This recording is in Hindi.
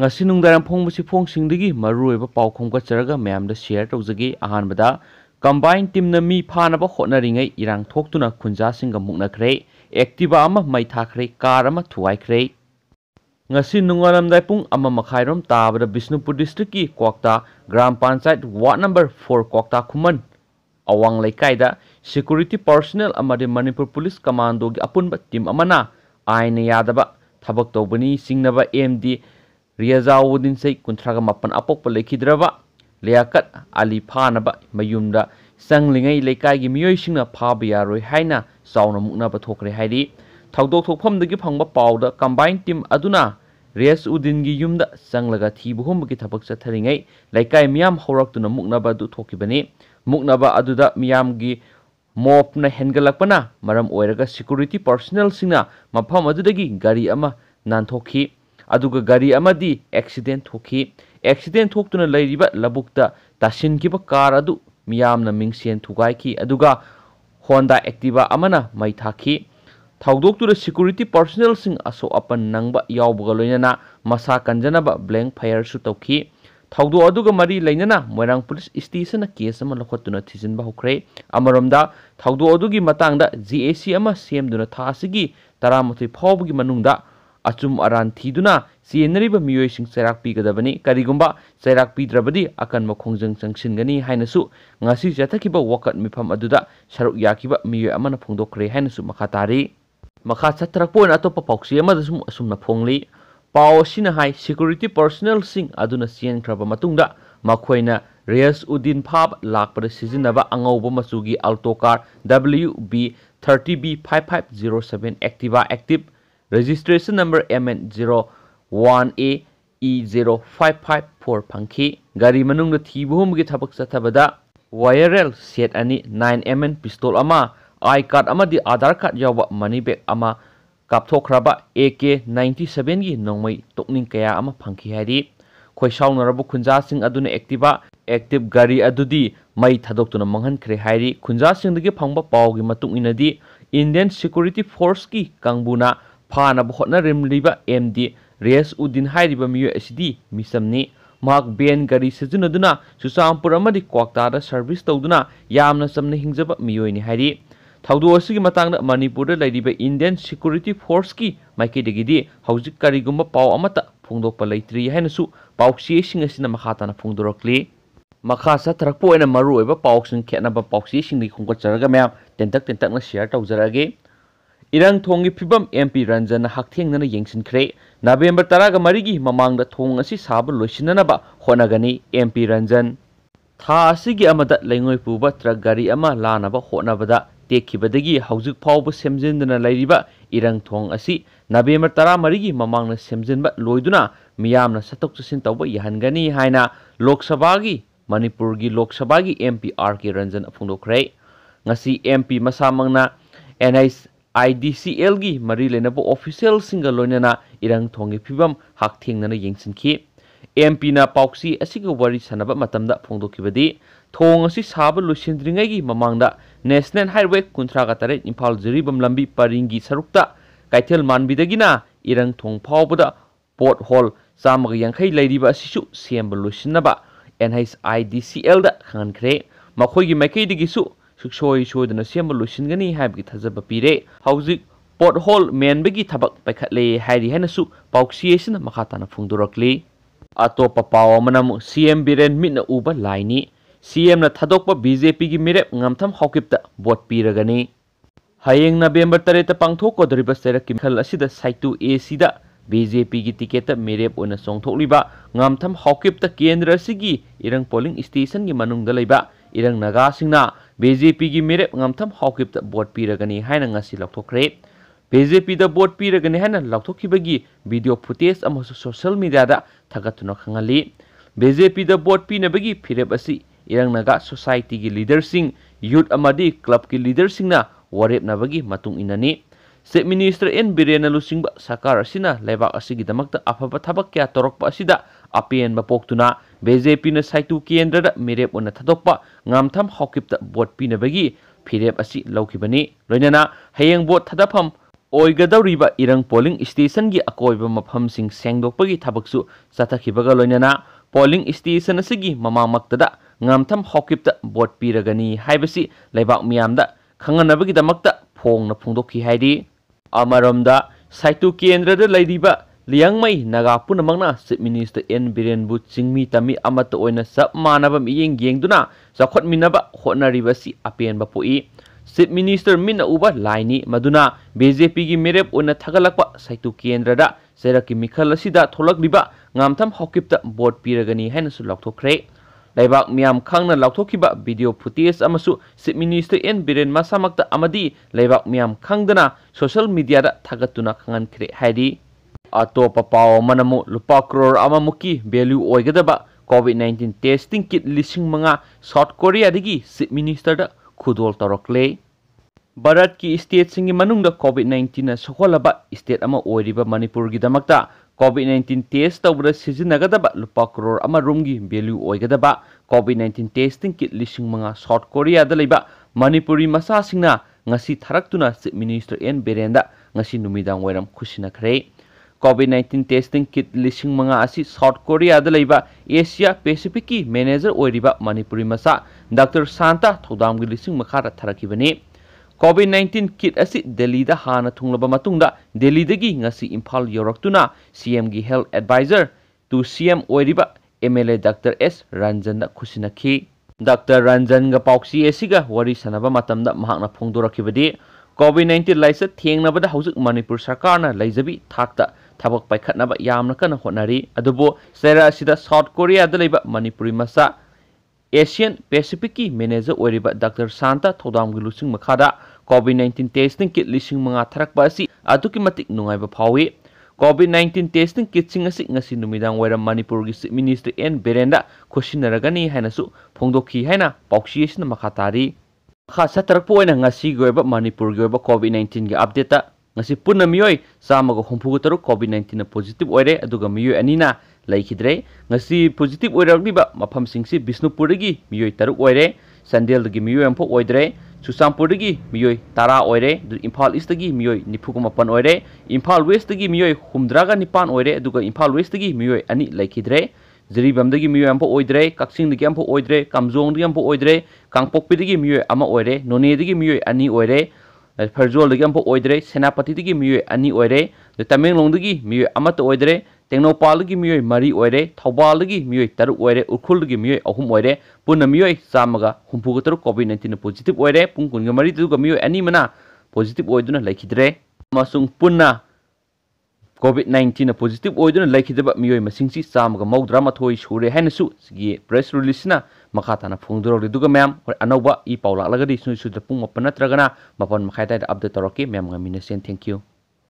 फोंसी फोंसी मरुब पा खोचर मैम सेयर तौजी अहमद कंबाइन टीम मी फाब होने इरा खुंजा मूक्रे एक्टिव मई थाख्रे कारुवाख्रे नोलमदायपायरम ताब विष्णुपुर डिस्ट्रिक की कोक्ता ग्राम panchayat ward number four Kokta खुम अवंग सिक्यूरीटी पर्सनल मनपुर पुलिस कमांडो की अपुब टीम आईन याद तब तौब एम दी ꯔꯤꯌꯥꯖꯥꯎꯗꯤꯟ ꯁꯩ ꯀꯨꯟꯊ꯭ꯔꯥꯒ ꯃꯥꯄꯟ ꯑꯄꯣꯛꯄ ꯂꯩꯈꯤꯗ꯭ꯔꯕ ꯂꯤꯌꯥꯀꯠ ꯑꯂꯤ ꯐꯥꯅꯕ ꯃꯌꯨꯝꯗ ꯆꯪꯂꯤꯉꯩ ꯂꯩꯀꯥꯏꯒꯤ ꯃꯤꯑꯣꯏꯁꯤꯡꯅ ꯐꯥꯕ ꯌꯥꯔꯣꯏ ꯍꯥꯏꯅ ꯆꯥꯎꯅ ꯃꯨꯛꯅꯕ ꯊꯣꯛꯈ꯭ꯔꯦ ꯍꯥꯏꯔꯤ ꯊꯧꯗꯣꯛ ꯊꯣꯛꯐꯝꯗꯒꯤ ꯐꯪꯕ ꯄꯥꯎꯗ ꯀꯝꯕꯥꯏꯟ ꯇꯤꯝ ꯑꯗꯨꯅ ꯔꯦꯁ ꯎꯗꯤꯟꯒꯤ ꯌꯨꯝꯗ ꯆꯪꯂꯒ ꯊꯤꯕ ꯍꯨꯝꯕꯒꯤ ꯊꯕꯛ ꯆꯠꯊꯔꯤꯉꯩ ꯂꯩꯀꯥꯏ ꯃꯤꯌꯥꯝ ꯍꯧꯔꯛꯇꯨꯅ ꯃꯨꯛꯅꯕ ꯑꯗꯨ ꯊꯣꯛꯈꯤꯕꯅꯤ ꯃꯨꯛꯅꯕ ꯑꯗꯨꯗ ꯃꯤꯌꯥꯝꯒꯤ ꯃꯣꯞꯅ ꯍꯦꯟꯒꯠꯂꯛꯄꯅ ꯃꯔꯝ ꯑꯣꯏꯔꯒ ꯁꯤꯀ꯭ꯌꯨꯔꯤꯇꯤ ꯄꯥꯔꯁꯣꯅꯦꯜꯁꯤꯡꯅ ꯃꯐꯝ ꯑꯗꯨꯗꯒꯤ ꯒꯥꯔꯤ ꯑꯃ ꯅꯥꯟꯊꯣꯛꯈꯤ अग गारी एक्सीदें एक्सीदें लबुक तशन कार अब मियान मिशन थुगैकी होंडा एक्टिवा मई थाकी सिक्यूरीटी पर्सनल अशोक अपन नंब यौना मसा कंजनब ब्लें फायर तौकी थोदोंग मरी लेना मोरंग पुलिस स्टेशन केस लखत्न थीजन होख्रे थोदों की जी ए सी एम फाव की फाबी achum aran thiduna ꯁꯤꯖꯤꯟꯅꯔꯤꯕ ꯃꯤꯑꯣꯏꯁꯤꯡ ꯆꯩꯔꯥꯛ ꯄꯤꯒꯗꯕꯅꯤ ꯀꯔꯤꯒꯨꯝꯕ ꯆꯩꯔꯥꯛ ꯄꯤꯗ꯭ꯔꯕꯗꯤ ꯑꯀꯟꯕ ꯈꯣꯡꯖꯪ ꯆꯪꯁꯤꯟꯒꯅꯤ ꯍꯥꯏꯅꯁꯨ ꯉꯁꯤ ꯆꯠꯊꯈꯤꯕ ꯋꯥꯀꯠ ꯃꯤꯐꯝ ꯑꯗꯨꯗ ꯁꯔꯨꯛ ꯌꯥꯈꯤꯕ ꯃꯤꯑꯣꯏ ꯑꯃꯅ ꯐꯣꯡꯗꯣꯛꯈ꯭ꯔꯦ ꯍꯥꯏꯅꯁꯨ ꯃꯈꯥ ꯇꯥꯔꯤ ꯃꯈꯥ ꯆꯠꯊꯔꯛꯄ ꯑꯣꯏꯅ ꯑꯇꯣꯞꯄ ꯄꯥꯎꯆꯦ ꯑꯃꯗꯁꯨ ꯑꯁꯨꯝꯅ ꯐꯣꯡꯂꯤ ꯄꯥꯎ ꯑꯁꯤꯅ ꯍꯥꯏ ꯁꯦꯀ꯭ꯌꯨꯔꯤꯇꯤ ꯄꯔꯁꯣꯅꯦꯜꯁꯤꯡ ꯑꯗꯨꯅ ꯆꯦꯟꯈ꯭ꯔꯕ ꯃꯇꯨꯡꯗ ꯃꯈꯣꯏꯅ ꯔꯦꯌꯁ ꯎꯗꯤꯟ ꯐꯥꯕ ꯂꯥꯛꯄꯗ ꯁꯤꯖꯤꯟꯅꯕ ꯑꯉꯧꯕ ꯃꯆꯨꯒꯤ Alto car W B thirty B five five zero seven Activa Activa registration number mn 01a E0554 ꯐꯪꯈꯤ ꯒꯥꯔꯤ ꯃꯅꯨꯡꯗ ꯊꯤꯕ ꯍꯨꯝꯕꯒꯤ ꯊꯕꯛ ꯆꯠꯊꯕꯗ ꯋꯥꯌꯔꯦꯜ ꯁꯦꯠ ꯑꯅꯤ ꯅꯥꯏꯟ ꯑꯦꯝ ꯑꯦꯟ ꯄꯤꯁꯇꯣꯜ ꯑꯃ ꯑꯥꯏ ꯀꯥꯔꯗ ꯑꯃꯗꯤ ꯑꯥꯙꯥꯔ ꯀꯥꯔꯗ ꯌꯥꯎꯕ ꯃꯅꯤ ꯕꯦꯒ ꯑꯃ ꯀꯥꯞꯊꯣꯛꯈ꯭ꯔꯕ ꯑꯦ ꯀꯦ ꯅꯥꯏꯟꯇꯤ ꯁꯕꯦꯟꯒꯤ ꯅꯣꯡꯃꯩ ꯇꯣꯛꯅꯤꯡ ꯀꯌꯥ ꯑꯃ ꯐꯪꯈꯤ ꯍꯥꯏꯔꯤ ꯈꯣꯏꯁꯥꯎꯅꯔꯕ ꯈꯨꯟꯖꯥꯁꯤꯡ ꯑꯗꯨꯅ ꯑꯦꯛꯇꯤꯚ ꯑꯦꯛꯇꯤꯚ ꯒꯥꯔꯤ ꯑꯗꯨꯗꯤ ꯃꯩ ꯊꯥꯗꯣꯛꯇꯨꯅ ꯃꯥꯡꯍꯟꯈ꯭ꯔꯦ ꯍꯥꯏꯔꯤ ꯈꯨꯟꯖꯥꯁꯤꯡꯗꯒꯤ ꯐꯪꯕ ꯄꯥꯎꯒꯤ ꯃꯇꯨꯡ ꯏꯟꯅꯗꯤ ꯏꯟꯗꯤꯌꯟ ꯁꯦꯀ꯭ꯌꯨꯔꯤꯇꯤ ꯐꯣꯔꯁꯀꯤ ꯀꯥꯡꯕꯨꯅ फानब एम दी रेस उदीन मयोदी मिसमी बेन गरी सजुन सुचापुर कौटा सर्विस तौदना चमन हिंजब मयोनी मणिपुर इंडियन सिक्यूरीटी फोर्स की माइकदगी हजिक कारीगम पाव फोंद्रीनसु पासीखा फोंदी मखा सतरपो पाव खेनब पासी खोकचर मैम तेंटक तेंटक शेयर तौजरगे इरंग थोंगी फिबम एम पी रंजन हकथे यंगसिनख्रे नवेंबर तरह मरीगी ममांग थोंग असी साब लोइसिननब होनगनी एम पी रंजन था असिगी अमद ट्रक गाड़ी अमा लानब होनबदा टेखिबदगी हौजिक इरंग थोंग असी नवेंबर तरह मरीगी ममांग सेमजिनब लोइदुना मियामना सतोक ससिन तौब यहनगनी हाइना लोक सभागी मणिपुर की लोकसभा की एम पी आर के Ranjan फोंदोख्रे ngasi MP masamangna NIS IDCLꯒꯤ ꯃꯔꯤ ꯂꯩꯅꯕ ꯑꯣꯐꯤꯁꯤꯌꯦꯜꯁꯤꯡꯒ ꯂꯣꯏꯅꯅ ꯏꯔꯪ ꯊꯣꯡꯒꯤ ꯐꯤꯕꯝ ꯍꯛꯊꯦꯡꯅꯅ ꯌꯦꯡꯁꯤꯟꯈꯤ ꯑꯦꯝꯄꯤꯅ ꯄꯥꯎꯁꯤ ꯑꯁꯤꯒ ꯋꯥꯔꯤ ꯁꯥꯟꯅꯕ ꯃꯇꯝꯗ ꯐꯣꯡꯗꯣꯛꯈꯤꯕꯗꯤ ꯊꯣꯡ ꯑꯁꯤ ꯁꯥꯕ ꯂꯣꯏꯁꯤꯟꯗ꯭ꯔꯤꯉꯩꯒꯤ ꯃꯃꯥꯡꯗ ꯅꯦꯁꯅꯦꯜ ꯍꯥꯏꯋꯦ ꯀꯨꯟꯊ꯭ꯔꯥꯒ ꯇꯔꯦꯠ ꯏꯝꯐꯥꯜ ꯖꯤꯔꯤꯕꯝ ꯂꯝꯕꯤ ꯄꯔꯤꯡꯒꯤ ꯁꯔꯨꯛꯇ ꯀꯩꯊꯦꯜ ꯃꯥꯟꯕꯤꯗꯒꯤꯅ ꯏꯔꯪ ꯊꯣꯡ ꯐꯥꯎꯕꯗ ꯄꯣꯠ ꯍꯣꯜ ꯆꯥꯝꯃꯒ ꯌꯥꯡꯈꯩ ꯂꯩꯔꯤꯕ ꯑꯁꯤꯁꯨ ꯁꯦꯝꯕ ꯂꯣꯏꯁꯤꯟꯅꯕ ꯑꯦꯟ ꯍꯩꯁ ꯑꯥꯏ ꯗꯤ ꯁꯤ ꯑꯦꯜꯗ ꯈꯪꯍꯟꯈ꯭ꯔꯦ ꯃꯈꯣꯏꯒꯤ ꯃꯥꯏꯀꯩꯗꯒꯤꯁꯨ सुसोदनासम लोसीगनी थजब पीरें हजिक पोटोल मेनबक पैखले है मखाता फूदरक्ली अटोप पाव सी एम बीरें मिट उब लाइनी सी एम थदोप बीजेपी की मेरे गमथम हाउकीप्त वोट पीरगने हयें नवेंबर तरह पाथोद्रब चेरक की सैटू ए सिद बीजेपी की टिकेट मेरे चौंथोली गमथम केंद्र की इरंग पोलिंग स्टेशन की irang naga singna BJP gi mere ngamtham hawkip ta bot pi ragani haina ngasi lakthokre BJP da bot pi ragani haina lakthokibagi video footage amasu social media da thagatuna khangali BJP da bot pi nabagi phirep asi irang naga society gi leader sing youth amadi club gi leader singna warep nabagi matung inani state minister N ꯕꯤꯔꯦꯟꯅ ꯂꯨꯆꯤꯡꯕ ꯁꯔꯀꯥꯔ ꯑꯁꯤꯅ ꯂꯩꯕꯥꯛ ꯑꯁꯤꯒꯤꯗꯃꯛꯇ ꯑꯐꯕ ꯊꯕꯛ ꯀꯌꯥ ꯇꯧꯔꯛꯄ ꯑꯁꯤꯗ ꯑꯄꯦꯟꯕ ꯄꯣꯛꯇꯨꯅ ꯕꯤ.ꯖꯦ.ꯄꯤꯅ ꯁꯥꯏꯇꯨ ꯀꯦꯟꯗ꯭ꯔꯗ ꯃꯤꯔꯦꯞ ꯑꯣꯏꯅ ꯊꯥꯗꯣꯛꯄ ꯉꯥꯝꯊꯝ ꯍꯥꯎꯀꯤꯞꯇ ꯚꯣꯠ ꯄꯤꯅꯕꯒꯤ ꯐꯤꯔꯦꯞ ꯑꯁꯤ ꯂꯧꯈꯤꯕꯅꯤ ꯂꯣꯏꯅꯅ ꯍꯌꯦꯡ ꯚꯣꯠ ꯊꯥꯗꯐꯝ ꯑꯣꯏꯒꯗꯧꯔꯤꯕ ꯏꯔꯪ ꯄꯣꯂꯤꯡ ꯁ꯭ꯇꯦꯁꯟꯒꯤ ꯑꯀꯣꯏꯕ ꯃꯐꯝꯁꯤꯡ ꯁꯦꯡꯗꯣꯛꯄꯒꯤ ꯊꯕꯛꯁꯨ ꯆꯠꯊꯈꯤꯕꯒ ꯂꯣꯏꯅꯅ ꯄꯣꯂꯤꯡ ꯁ꯭ꯇꯦꯁꯟ ꯑꯁꯤꯒꯤ ꯃꯃꯥꯡꯃꯛꯇꯗ ꯉꯥꯝꯊꯝ ꯍꯥꯎꯀꯤꯞꯇ ꯚꯣꯠ ꯄꯤꯔꯒꯅꯤ ꯍꯥꯏꯕꯁꯤ ꯂꯩꯕꯥꯛ ꯃꯤꯌꯥꯝꯗ ꯈꯪꯍꯟꯅꯕꯒꯤꯗꯃꯛꯇ ꯐꯣꯡꯅ ꯐꯣꯡꯗꯣꯛꯈꯤ ꯍꯥꯏꯔꯤ अमरमदा साइटु केंद्र नगा पुनमना चीफ मिनिस्टर एन बीरें चिंगमी तमी अमत सब मानव मियें येंगदुना चौखटमिनब होटनरिबसी अपेनब पोई चीफ मिनिस्टर मिन उब लाइनी मदुना बीजेपी की मेरेप ओन थगलक साइटु केंद्र सेरकी मिखल थोलकलिब ngaamtham hokipta board piragani hainasulauk ꯂꯩꯕꯥꯛ ꯃꯤꯌꯥꯝ ꯈꯪꯅ ꯂꯥꯎꯊꯣꯛꯈꯤꯕ ꯚꯤꯗꯤꯑꯣ ꯐꯨꯇꯦꯖ ꯑꯃꯁꯨ ꯆꯤꯞ ꯃꯤꯅꯤꯁꯇꯔ ꯑꯦꯟ ꯕꯤꯔꯦꯟ ꯃꯁꯥꯃꯛꯇ ꯑꯃꯗꯤ ꯂꯩꯕꯥꯛ ꯃꯤꯌꯥꯝ ꯈꯪꯗꯅ ꯁꯣꯁꯤꯌꯦꯜ ꯃꯤꯗꯤꯌꯥꯗ ꯊꯥꯒꯠꯇꯨꯅ ꯈꯪꯍꯟꯈ꯭ꯔꯦ ꯍꯥꯏꯔꯤ ꯑꯇꯣꯞꯄ ꯄꯥꯎ ꯑꯃꯅꯃꯨꯛ ꯂꯨꯄꯥ ꯀ꯭ꯔꯣꯔ ꯑꯃꯃꯨꯛꯀꯤ ꯚꯦꯂ꯭ꯌꯨ ꯑꯣꯏꯒꯗꯕ ꯀꯣꯚꯤꯗ ꯅꯥꯏꯟꯇꯤꯟ ꯇꯦꯁꯇꯤꯡ ꯀꯤꯠ ꯂꯤꯁꯤꯡ ꯃꯉꯥ ꯁꯥꯎꯠ ꯀꯣꯔꯤꯌꯥꯗꯒꯤ ꯆꯤꯞ ꯃꯤꯅꯤꯁꯇꯔꯗ ꯈꯨꯗꯣꯜ ꯇꯧꯔꯛꯂꯦ ꯚꯥꯔꯠꯀꯤ ꯁ꯭ꯇꯦꯠꯁꯤꯡꯒꯤ ꯃꯅꯨꯡꯗ ꯀꯣꯚꯤꯗ ꯅꯥꯏꯟꯇꯤꯟꯅ ꯁꯣꯛꯍꯜꯂꯕ ꯁ꯭ꯇꯦꯠ ꯑꯃ ꯑꯣꯏꯔꯤꯕ ꯃꯅꯤꯄꯨꯔꯒꯤꯗꯃꯛꯇ ꯀꯣꯚꯤꯠ ꯅꯥꯏꯟꯇꯤꯟ ꯇꯦꯁ ꯇꯧꯕꯗ ꯁꯤꯖꯤꯟꯅꯒꯗꯕ ꯂꯨꯄꯥ ꯀ꯭ꯔꯣꯔ ꯑꯃꯔꯣꯝꯒꯤ ꯚꯦꯂ꯭ꯌꯨ ꯑꯣꯏꯒꯗꯕ ꯀꯣꯚꯤꯠ ꯅꯥꯏꯟꯇꯤꯟ ꯇꯦꯁꯇꯤꯡ ꯀꯤꯠ ꯂꯤꯁꯤꯡ ꯃꯉꯥ ꯁꯥꯎꯠ ꯀꯣꯔꯤꯌꯥꯗ ꯂꯩꯕ ꯃꯅꯤꯄꯨꯔꯤ ꯃꯆꯥꯁꯤꯡꯅ ꯉꯁꯤ ꯊꯥꯔꯛꯇꯨꯅ ꯆꯤꯞ ꯃꯤꯅꯤꯁꯇꯔ ꯑꯦꯟ ꯕꯤꯔꯦꯟꯗ ꯉꯁꯤ ꯅꯨꯃꯤꯗꯥꯡ ꯋꯥꯏꯔꯝ ꯈꯨꯠꯁꯤꯟꯅꯈ꯭ꯔꯦ ꯀꯣꯚꯤꯠ ꯅꯥꯏꯟꯇꯤꯟ ꯇꯦꯁꯇꯤꯡ ꯀꯤꯠ ꯂꯤꯁꯤꯡ ꯃꯉꯥ ꯑꯁꯤ ꯁꯥꯎꯠ ꯀꯣꯔꯤꯌꯥꯗ ꯂꯩꯕ ꯑꯦꯁꯤꯌꯥ ꯄꯦꯁꯤꯐꯤꯛꯀꯤ ꯃꯦꯅꯦꯖꯔ ꯑꯣꯏꯔꯤꯕ ꯃꯅꯤꯄꯨꯔꯤ ꯃꯆꯥ ꯗꯥꯛꯇꯔ ꯁꯥꯟꯇꯥ ꯊꯧꯗꯥꯝꯒꯤ ꯂꯤꯁꯤꯡ ꯃꯈꯥꯗ ꯊꯥꯔꯛꯈꯤꯕꯅꯤ ꯀꯣꯚꯤꯗ ꯅꯥꯏꯟꯇꯤꯟ ꯀꯤꯠ ꯑꯁꯤ ꯗꯦꯜꯂꯤꯗ ꯍꯥꯟꯅ ꯊꯨꯡꯂꯕ ꯃꯇꯨꯡꯗ ꯗꯦꯜꯂꯤꯗꯒꯤ ꯉꯁꯤ ꯏꯝꯐꯥꯜ ꯌꯧꯔꯛꯇꯨꯅ ꯁꯤ ꯑꯦꯝꯒꯤ health adviser to C M ꯑꯣꯏꯔꯤꯕ M L A doctor S ꯔꯟꯖꯟꯗ ꯈꯨꯠꯁꯤꯟꯅꯈꯤ ꯗꯥꯛꯇꯔ ꯔꯟꯖꯟꯒ ꯄꯥꯎꯆꯦ ꯑꯁꯤꯒ ꯋꯥꯔꯤ ꯁꯥꯟꯅꯕ ꯃꯇꯝꯗ ꯃꯍꯥꯛꯅ ꯐꯣꯡꯗꯣꯔꯛꯈꯤꯕꯗꯤ ꯀꯣꯚꯤꯗ ꯅꯥꯏꯟꯇꯤꯟ ꯂꯥꯏꯆꯠ ꯊꯦꯡꯅꯕꯗ ꯍꯧꯖꯤꯛ ꯃꯅꯤꯄꯨꯔ ꯁꯔꯀꯥꯔꯅ ꯂꯩꯖꯕꯤ ꯊꯥꯛꯇ ꯊꯕꯛ ꯄꯥꯏꯈꯠꯅꯕ ꯌꯥꯝꯅ ꯀꯟꯅ ꯍꯣꯠꯅꯔꯤ ꯑꯗꯨꯕꯨ ꯆꯩꯔꯥꯛ ꯑꯁꯤꯗ ꯁꯥꯎꯠ ꯀꯣꯔꯤꯌꯥꯗ ꯂꯩꯕ ꯃꯅꯤꯄꯨꯔꯤ ꯃꯆꯥ ꯑꯦꯁꯤꯌꯟ ꯄꯦꯁꯤꯐꯤꯛꯀꯤ ꯃꯦꯅꯦꯖꯔ ꯑꯣꯏꯔꯤꯕ ꯗꯥꯛꯇꯔ ꯁꯥꯟꯇ ꯊꯧꯗꯥꯝꯒꯤ ꯂꯨꯆꯤꯡ ꯃꯈꯥꯗ COVID-19 testing kit lising mga tarakbasi atuki nungai nungay COVID-19 testing kit sing asik ngasi numidang wairam Manipur gisi Ministry N Berenda khosinaragani hainasu phongdokhi haina pauksiyesh na makatari. Khasa tarakpo ngasih gue goiba Manipur goiba COVID-19 gi update ngasih pun punna miyoi samaga hompugu taru COVID-19 na positive adu aduga miyoi anina ꯂꯩꯈꯤꯗ꯭ꯔꯦ ꯉꯁꯤ ꯄꯣꯖꯤꯇꯤꯕ ꯑꯣꯏꯔꯛꯂꯤꯕ ꯃꯐꯝꯁꯤꯡꯁꯤ ꯕꯤꯁꯅꯨꯄꯨꯔꯗꯒꯤ ꯃꯤꯑꯣꯏ ꯇꯔꯨꯛ ꯑꯣꯏꯔꯦ ꯆꯥꯟꯗꯦꯜꯗꯒꯤ ꯃꯤꯑꯣꯏ ꯑꯃꯐꯥꯎ ꯑꯣꯏꯗ꯭ꯔꯦ ꯆꯨꯔꯆꯥꯟꯄꯨꯔꯗꯒꯤ ꯃꯤꯑꯣꯏ ꯇꯔꯥ ꯑꯣꯏꯔꯦ ꯑꯗꯨ ꯏꯝꯐꯥꯜ ꯏꯁꯇꯒꯤ ꯃꯤꯑꯣꯏ ꯅꯤꯐꯨꯒ ꯃꯥꯄꯟ ꯑꯣꯏꯔꯦ ꯏꯝꯐꯥꯜ ꯋꯦꯁꯇꯒꯤ ꯃꯤꯑꯣꯏ ꯍꯨꯝꯗ꯭ꯔꯥꯒ ꯅꯤꯄꯥꯟ ꯑꯣꯏꯔꯦ ꯑꯗꯨꯒ ꯏꯝꯐꯥꯜ ꯋꯦꯁꯇꯒꯤ मियो अनी लेखिद्रे जिरीबमदगी मियो अम्पो ओइद्रे कक्सिंगदगी अम्पो ओइद्रे कमजोंगदगी अम्पो ओइद्रे अनी ओइरे फरजोलदगी अम्पो ओइद्रे अनी ओइरे ꯇꯦꯡꯅꯧꯄꯥꯜꯒꯤ ꯃꯤꯑꯣꯏ ꯃꯔꯤ ꯑꯣꯏꯔꯦ ꯊꯧꯕꯥꯜꯒꯤ ꯃꯤꯑꯣꯏ ꯇꯔꯨꯛ ꯑꯣꯏꯔꯦ ꯎꯈ꯭ꯔꯨꯜꯒꯤ ꯃꯤꯑꯣꯏ ꯑꯍꯨꯝ ꯑꯣꯏꯔꯦ ꯄꯨꯟꯅ ꯃꯤꯑꯣꯏ ꯆꯥꯝꯃꯒ ꯍꯨꯝꯐꯨꯒ ꯇꯔꯨꯛ ꯀꯣꯚꯤꯗ ꯅꯥꯏꯟꯇꯤꯟꯅ ꯄꯣꯖꯤꯇꯤꯕ ꯑꯣꯏꯔꯦ ꯄꯨꯡ ꯀꯨꯟꯒ ꯃꯔꯤꯗꯨꯒ ꯃꯤꯑꯣꯏ ꯑꯅꯤꯃꯅ ꯄꯣꯖꯤꯇꯤꯕ ꯑꯣꯏꯗꯨꯅ ꯂꯩꯈꯤꯗ꯭ꯔꯦ ꯑꯃꯁꯨꯡ ꯄꯨꯟꯅ ꯀꯣꯚꯤꯗ ꯅꯥꯏꯟꯇꯤꯟꯅ ꯄꯣꯖꯤꯇꯤꯕ ꯑꯣꯏꯗꯨꯅ ꯂꯩꯈꯤꯗꯕ ꯃꯤꯑꯣꯏ ꯃꯁꯤꯡꯁꯤ ꯆꯥꯝꯃꯒ ꯃꯧꯗ꯭ꯔꯥꯃꯥꯊꯣꯏ ꯁꯨꯔꯦ ꯍꯥꯏꯅꯁꯨ ꯁꯤꯒꯤ ꯄ꯭ꯔꯦꯁ ꯔꯤꯂꯤꯁꯁꯤꯅ ꯃꯈꯥ ꯇꯥꯅ ꯐꯣꯡꯗꯣꯔꯛꯂꯤ ꯑꯗꯨꯒ ꯃꯌꯥꯝ ꯍꯣꯔꯦꯟ ꯑꯅꯧꯕ ꯏ ꯄꯥꯎ ꯂꯥꯛꯂꯒꯗꯤ ꯁꯨꯡꯁꯣꯏꯗꯅ ꯄꯨꯡ ꯃꯥꯄꯟ ꯅꯠꯇ꯭ꯔꯒꯅ ꯃꯥꯄꯟ ꯃꯈꯥꯏ ꯑꯗꯨꯋꯥꯏꯗ ꯑꯞꯗꯦꯠ ꯇꯧꯔꯛꯀꯦ ꯃꯌꯥꯝ ꯉꯝꯃꯤꯟꯅꯁꯦ ꯊꯦꯡꯛ ꯌꯨ